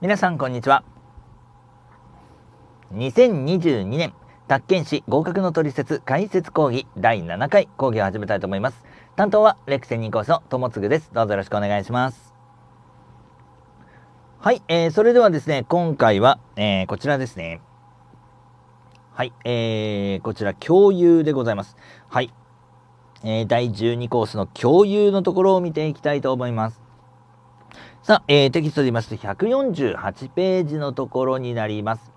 皆さんこんにちは2022年宅建士合格の取説解説講義第7回講義を始めたいと思います担当はレクセ専任講師の友次ですどうぞよろしくお願いしますはい、えー、それではですね今回は、えー、こちらですねはい、えー、こちら共有でございますはい、えー、第12コースの共有のところを見ていきたいと思いますさあ、えー、テキストで言いますと148ページのところになります。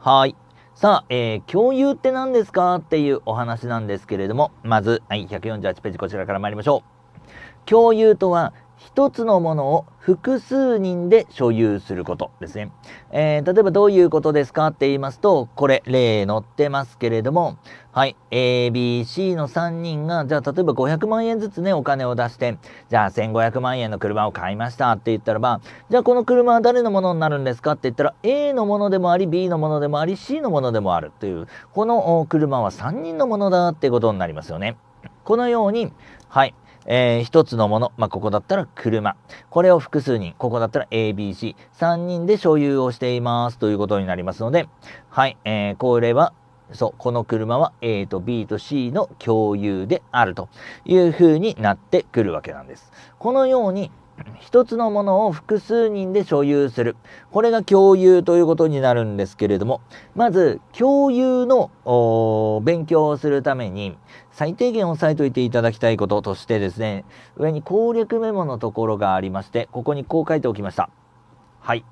はい。さあ、えー、共有って何ですかっていうお話なんですけれども、まず、はい、148ページこちらから参りましょう。共有とは、一つのものを複数人で所有することですね。えー、例えばどういうことですかって言いますと、これ例載ってますけれども、はい、A、B、C の3人が、じゃあ例えば500万円ずつね、お金を出して、じゃあ1500万円の車を買いましたって言ったらば、じゃあこの車は誰のものになるんですかって言ったら、A のものでもあり、B のものでもあり、C のものでもあるという、この車は3人のものだってことになりますよね。このように、はい、えー、一つのもの、まあ、ここだったら車。これを複数人、ここだったら ABC。3人で所有をしていますということになりますので、はい、えー、これは、そう、この車は A と B と C の共有であるというふうになってくるわけなんです。このように、一つのものを複数人で所有する。これが共有ということになるんですけれども、まず、共有の勉強をするために、最低限押さえといていただきたいこととしてですね、上に攻略メモのところがありまして、ここにこう書いておきました。はい。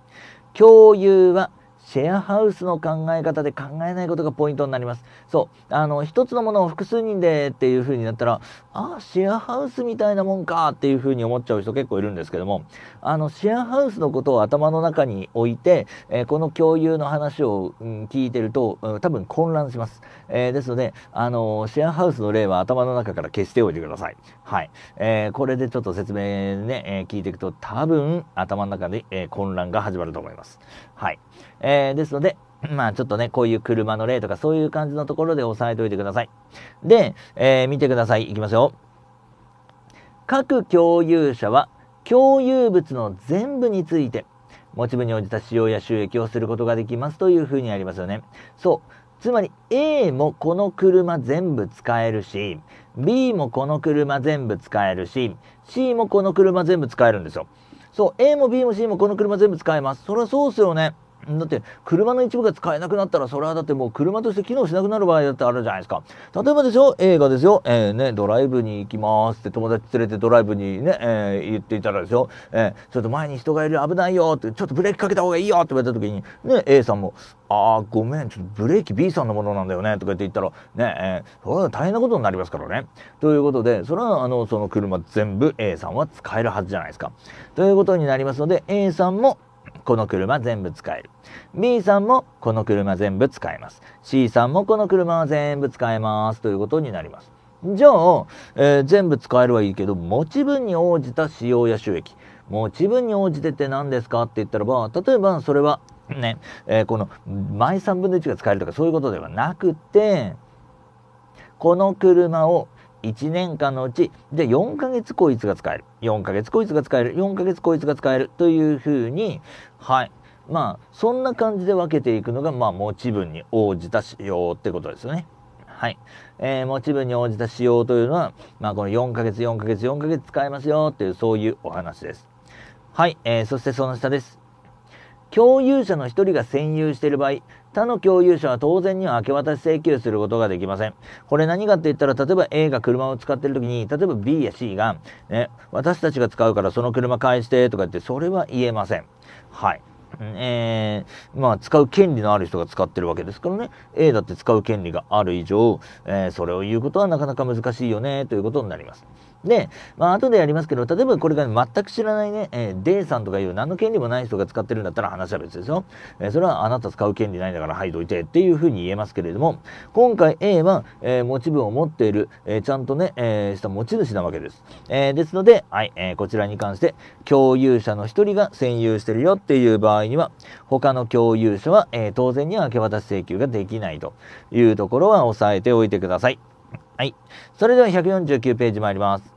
共有はシェアハウスの考え方で考えないことがポイントになります。そう。あの、一つのものを複数人でっていう風になったら、ああ、シェアハウスみたいなもんかっていう風に思っちゃう人結構いるんですけども、あのシェアハウスのことを頭の中に置いて、えー、この共有の話を、うん、聞いてると、うん、多分混乱します、えー、ですので、あのシェアハウスの例は頭の中から消しておいてください、はいえー、これでちょっと説明ね、え聞いていくと多分頭の中で、え混乱が始まると思います、はいえですのでまあちょっとね、こういう車の例とかそういう感じのところで押さえておいてください。で、え見てください。いきますよ。各共有者は共有物の全部について持ち分に応じた使用や収益をすることができますというふうにありますよね。そう。つまり A もこの車全部使えるし、B もこの車全部使えるし、C もこの車全部使えるんですよ。そう。A も B も C もこの車全部使えます。そりゃそうですよね。だって車の一部が使えなくなったらそれはだってもう車として機能しなくなる場合だってあるじゃないですか例えばですよ映画ですよ、えーね、ドライブに行きますって友達連れてドライブにね、えー、言っていたらですよ、えー、ちょっと前に人がいる危ないよってちょっとブレーキかけた方がいいよって言われた時にね A さんも「ああごめんちょっとブレーキ B さんのものなんだよね」とか言って言ったらね、えー、それは大変なことになりますからね。ということでそれはあのその車全部 A さんは使えるはずじゃないですか。ということになりますので A さんもこの車全部使える。B さんもこの車全部使えます。C さんもこの車は全部使えますということになります。じゃあ、えー、全部使えるはいいけど、持ち分に応じた使用や収益。持ち分に応じてって何ですかって言ったらば、例えばそれはね、えー、この毎3分の1が使えるとかそういうことではなくて、この車を1年間のうち、じゃあ4ヶ月こいつが使える。4ヶ月こいつが使える。4ヶ月こいつが使える。というふうに、はい。まあ、そんな感じで分けていくのが、まあ、持ち分に応じた仕様ってことですよね。はい。えー、持ち分に応じた仕様というのは、まあ、この4ヶ月、4ヶ月、4ヶ月使えますよっていう、そういうお話です。はい。えー、そしてその下です。共有者の1人が占有している場合、他の共有者は当然には明け渡し請求することができません。これ何かって言ったら、例えば A が車を使ってる時に、例えば B や C が、ね、私たちが使うからその車返してとか言って、それは言えません。はい。えー、まあ使う権利のある人が使ってるわけですからね A だって使う権利がある以上、えー、それを言うことはなかなか難しいよねということになります。で、まあ、後でやりますけど、例えばこれが、全く知らないね、えー、D さんとかいう何の権利もない人が使ってるんだったら話は別ですよ。えー、それはあなた使う権利ないんだから、はい、どいてっていうふうに言えますけれども、今回 A は、えー、持ち分を持っている、えー、ちゃんとね、えー、した持ち主なわけです。えー、ですので、はい、えー、こちらに関して、共有者の一人が占有してるよっていう場合には、他の共有者は、えー、当然には明け渡し請求ができないというところは押さえておいてください。はい。それでは149ページ参ります。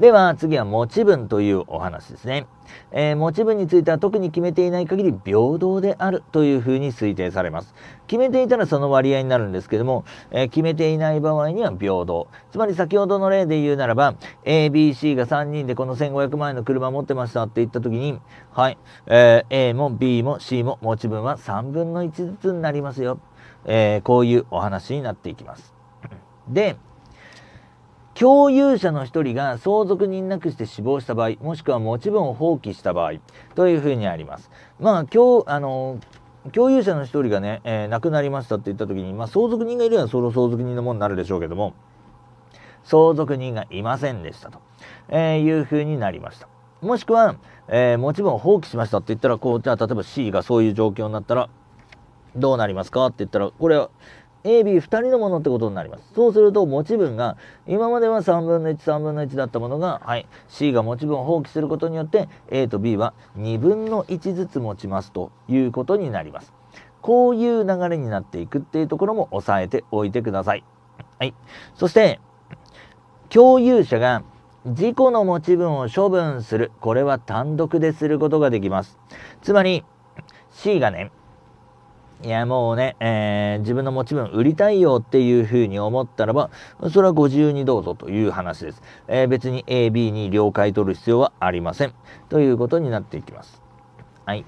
では次は持ち分というお話ですね。えー、持ち分については特に決めていない限り平等であるというふうに推定されます。決めていたらその割合になるんですけども、えー、決めていない場合には平等。つまり先ほどの例で言うならば、ABC が3人でこの1500万円の車持ってましたって言った時に、はい、えー、A も B も C も持ち分は3分の1ずつになりますよ。えこういうお話になっていきます。で、共有者の1人が相続人なくして死亡した場合、もしくは持ち分を放棄した場合というふうにあります。まあ、今日、あの、共有者の1人がね、えー、亡くなりましたって言った時に、まあ、相続人がいるればその相続人のものになるでしょうけども、相続人がいませんでしたと、えー、いうふうになりました。もしくは、えー、持ち分を放棄しましたって言ったら、こう、じゃあ例えば C がそういう状況になったら、どうなりますかって言ったら、これは、AB2 人のものってことになります。そうすると持ち分が、今までは3分の1、3分の1だったものが、はい、C が持ち分を放棄することによって、A と B は2分の1ずつ持ちますということになります。こういう流れになっていくっていうところも押さえておいてください。はい。そして、共有者が自己の持ち分を処分する。これは単独ですることができます。つまり、C がね、いや、もうね、えー、自分の持ち分売りたいよっていうふうに思ったらば、それはご自由にどうぞという話です。えー、別に A、B に了解取る必要はありません。ということになっていきます。はい。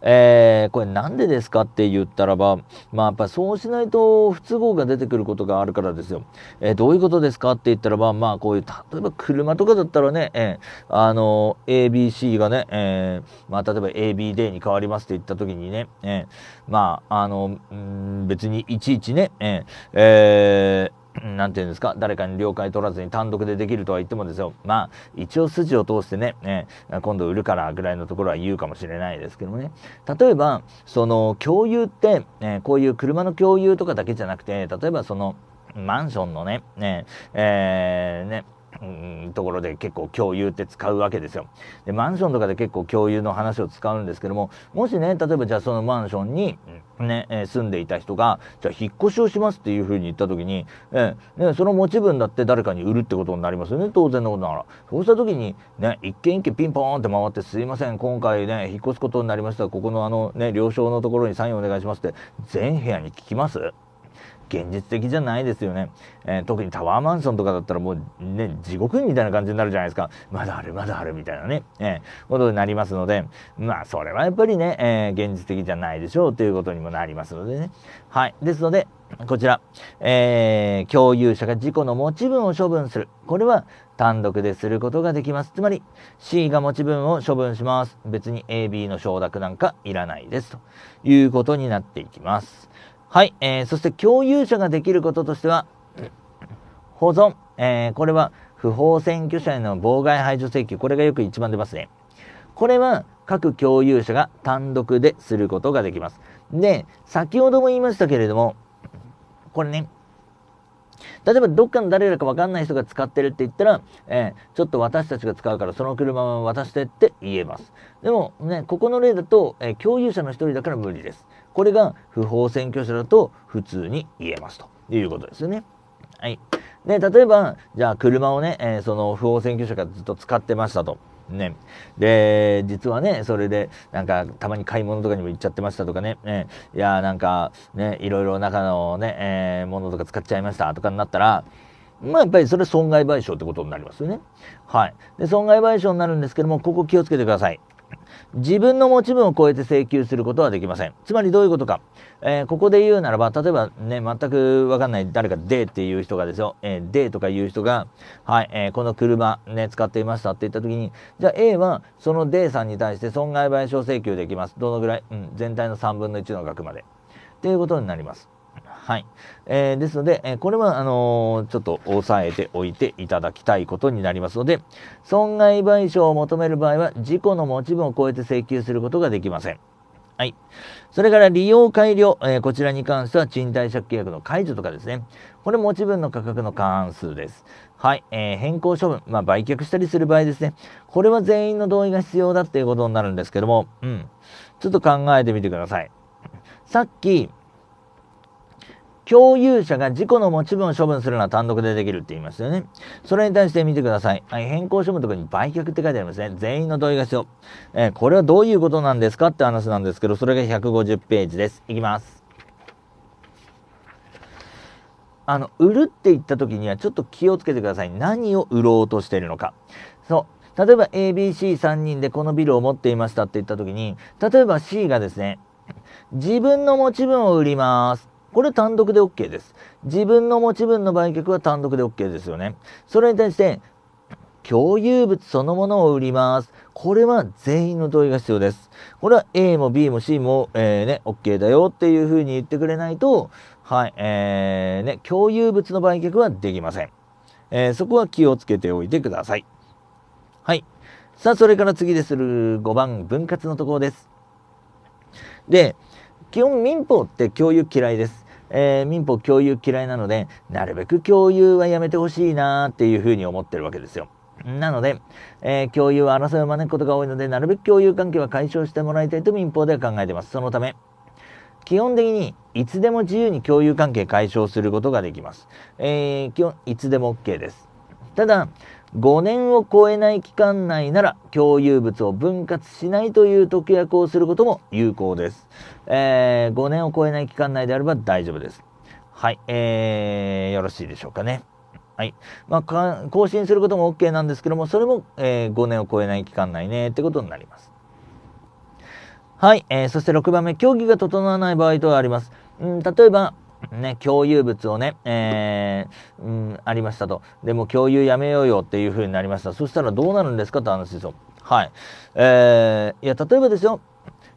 えー、これなんでですかって言ったらば、まあ、やっぱそうしないと不都合が出てくることがあるからですよ。えー、どういうことですかって言ったらば、まあ、こういう、例えば車とかだったらね、えー、あの、ABC がね、えー、まあ、例えば ABD に変わりますって言った時にね、えー、まあ、あの、うん、別にいちいちね、えー、えー何て言うんですか誰かに了解取らずに単独でできるとは言ってもですよまあ一応筋を通してね、ね、今度売るからぐらいのところは言うかもしれないですけどもね例えばその共有って、ね、こういう車の共有とかだけじゃなくて例えばそのマンションのねねえー、ねうん、ところで結構共有って使うわけですよでマンションとかで結構共有の話を使うんですけどももしね例えばじゃあそのマンションに、ねえ住んでいた人がじゃあ引っ越しをしますっていうふうに言った時に、えね、その持ち分だって誰かに売るってことになりますよね当然のことながらそうした時に、ね、一軒一軒ピンポーンって回って「すいません今回ね引っ越すことになりましたここのあのね了承のところにサインお願いします」って全部屋に聞きます現実的じゃないですよね、えー、特にタワーマンションとかだったらもうね地獄みたいな感じになるじゃないですかまだあるまだあるみたいなね、えー、ことになりますのでまあそれはやっぱりね、えー、現実的じゃないでしょうということにもなりますのでねはいですのでこちら、えー、共有者が事故の持ち分を処分する。これは単独ですることができます。つまり C が持ち分を処分します。別に AB の承諾なんかいらないです。ということになっていきます。はい、えー、そして共有者ができることとしては、保存、えー、これは不法占拠者への妨害排除請求、これがよく一番出ますね。これは各共有者が単独ですることができます。で、先ほども言いましたけれども、これね、例えばどっかの誰だかわかんない人が使ってるって言ったら、えー、ちょっと私たちが使うからその車は渡してって言えます。でもね、ここの例だと、えー、共有者の一人だから無理です。これが不法占拠者だと普通に言えますということですよね。はい。で、例えば、じゃあ車をね、えー、その不法占拠者がずっと使ってましたと。ね。で、実はね、それで、なんか、たまに買い物とかにも行っちゃってましたとかね、えいやなんか、ね、いろいろ中のね、えー、ものとか使っちゃいましたとかになったら、まあやっぱりそれ損害賠償ってことになりますよね。はい。で、損害賠償になるんですけども、ここ気をつけてください。自分の持ち分を超えて請求することはできません。つまりどういうことか。えー、ここで言うならば、例えばね、全くわかんない誰かでっていう人がですよ、えー、でとかいう人が、はい、えー、この車ね、使っていましたって言った時に、じゃあ A はその D さんに対して損害賠償請求できます。どのぐらいうん、全体の3分の1の額まで。っていうことになります。はい。えー、ですので、えこれは、あのちょっと押さえておいていただきたいことになりますので、損害賠償を求める場合は、事故の持ち分を超えて請求することができません。はい。それから利用改良、えー、こちらに関しては賃貸借契約の解除とかですね。これ持ち分の価格の関数です。はい。えー、変更処分、まあ、売却したりする場合ですね。これは全員の同意が必要だっていうことになるんですけども、うん。ちょっと考えてみてください。さっき、共有者が事故の持ち分を処分するのは単独でできるって言いますよね。それに対して見てください。はい、変更処分とかに売却って書いてありますね。全員の同意が必要。えー、これはどういうことなんですかって話なんですけど、それが150ページです。いきます。あの、売るって言った時にはちょっと気をつけてください。何を売ろうとしているのか。そう。例えば ABC3 人でこのビルを持っていましたって言った時に、例えば C がですね、自分の持ち分を売ります。これ単独で OK です。自分の持ち分の売却は単独で OK ですよね。それに対して、共有物そのものを売ります。これは全員の同意が必要です。これは A も B も C も、えー、ね、OK だよっていうふうに言ってくれないと、はい、えー、ね、共有物の売却はできません。えー、そこは気をつけておいてください。はい。さあ、それから次でする5番、分割のところです。で、基本民法って共有嫌いです。えー、民法共有嫌いなので、なるべく共有はやめてほしいなっていうふうに思ってるわけですよ。なので、えー、共有は争いを招くことが多いので、なるべく共有関係は解消してもらいたいと民法では考えてます。そのため、基本的にいつでも自由に共有関係解消することができます。えー、基本いつでも OK です。ただ、5年を超えない期間内なら共有物を分割しないという特約をすることも有効です。えー、5年を超えない期間内であれば大丈夫です。はい、えー、よろしいでしょうかね。はい。まあ、更新することも OK なんですけども、それも、えー、5年を超えない期間内ね、ってことになります。はい、えー、そして6番目、競技が整わない場合とあります。うん、例えば、ね、共有物をね、えー、うん、ありましたと。でも共有やめようよっていう風になりました。そしたらどうなるんですかと話ですよ。はい。えー、いや、例えばですよ、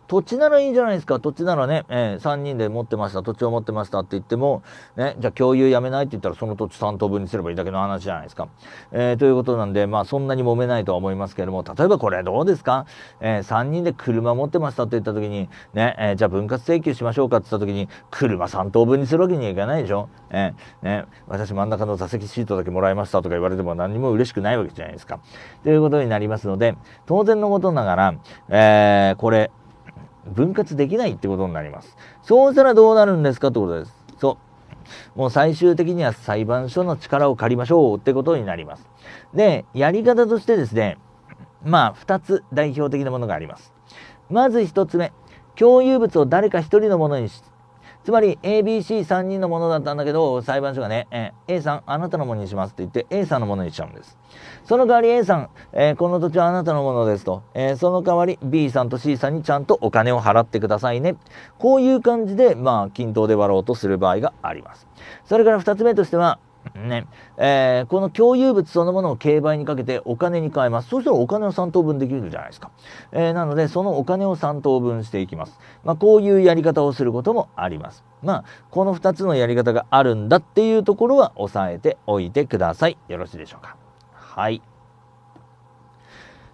土地ならいいじゃないですか。土地ならね、えー、3人で持ってました。土地を持ってましたって言っても、ね、じゃあ共有やめないって言ったらその土地3等分にすればいいだけの話じゃないですか。えー、ということなんで、まあそんなに揉めないとは思いますけれども、例えばこれどうですか、えー、?3 人で車持ってましたって言った時に、ね、えー、じゃあ分割請求しましょうかって言った時に、車3等分にするわけにはいかないでしょ。えー、ね、私真ん中の座席シートだけもらいましたとか言われても何にも嬉しくないわけじゃないですか。ということになりますので、当然のことながら、えー、これ、分割できないってことになります。そうしたらどうなるんですかってことです。そう。もう最終的には裁判所の力を借りましょうってことになります。で、やり方としてですね、まあ2つ代表的なものがあります。まず1つ目、共有物を誰か1人のものにつまり ABC3 人のものだったんだけど、裁判所がね、えー、A さん、あなたのものにしますって言って、A さんのものにしちゃうんです。その代わり A さん、えー、この土地はあなたのものですと、えー、その代わり B さんと C さんにちゃんとお金を払ってくださいね。こういう感じで、まあ、均等で割ろうとする場合があります。それから2つ目としては、ねえー、この共有物そのものを競売にかけてお金に換えますそうしたらお金を3等分できるじゃないですか、えー、なのでそのお金を3等分していきます、まあ、こういうやり方をすることもありますまあこの2つのやり方があるんだっていうところは押さえておいてくださいよろしいでしょうかはい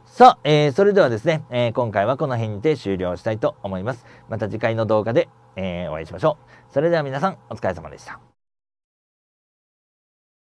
さあ、えー、それではですね、えー、今回はこの辺にて終了したいと思いますまた次回の動画で、えー、お会いしましょうそれでは皆さんお疲れ様でした